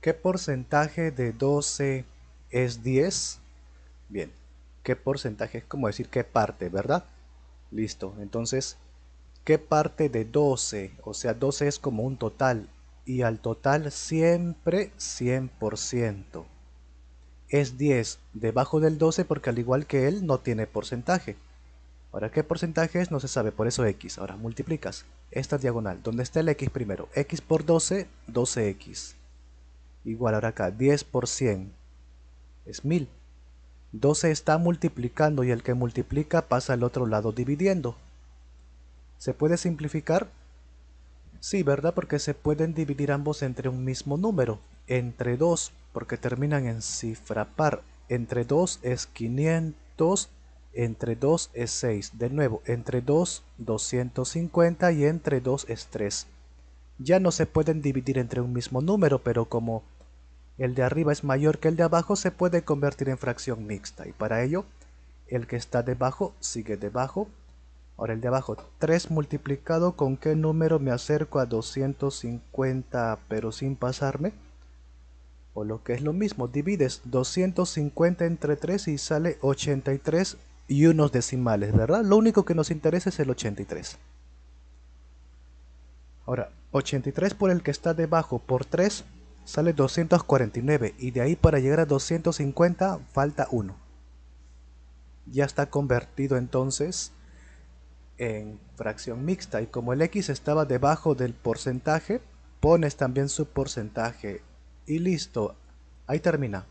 ¿Qué porcentaje de 12 es 10? Bien, ¿qué porcentaje es como decir qué parte, verdad? Listo, entonces, ¿qué parte de 12? O sea, 12 es como un total y al total siempre 100%. Es 10 debajo del 12 porque al igual que él no tiene porcentaje. Ahora, ¿qué porcentaje es? No se sabe, por eso x. Ahora, multiplicas esta diagonal, donde está el x primero. x por 12, 12x igual ahora acá, 10 por 100 es 1000. 12 está multiplicando y el que multiplica pasa al otro lado dividiendo. ¿Se puede simplificar? Sí, ¿verdad? Porque se pueden dividir ambos entre un mismo número, entre 2, porque terminan en cifra par. Entre 2 es 500, entre 2 es 6. De nuevo, entre 2, 250 y entre 2 es 3. Ya no se pueden dividir entre un mismo número, pero como el de arriba es mayor que el de abajo, se puede convertir en fracción mixta. Y para ello, el que está debajo sigue debajo. Ahora el de abajo, 3 multiplicado con qué número me acerco a 250 pero sin pasarme. O lo que es lo mismo, divides 250 entre 3 y sale 83 y unos decimales, ¿verdad? Lo único que nos interesa es el 83. Ahora, 83 por el que está debajo por 3 sale 249 y de ahí para llegar a 250 falta 1. Ya está convertido entonces en fracción mixta y como el x estaba debajo del porcentaje, pones también su porcentaje y listo, ahí termina.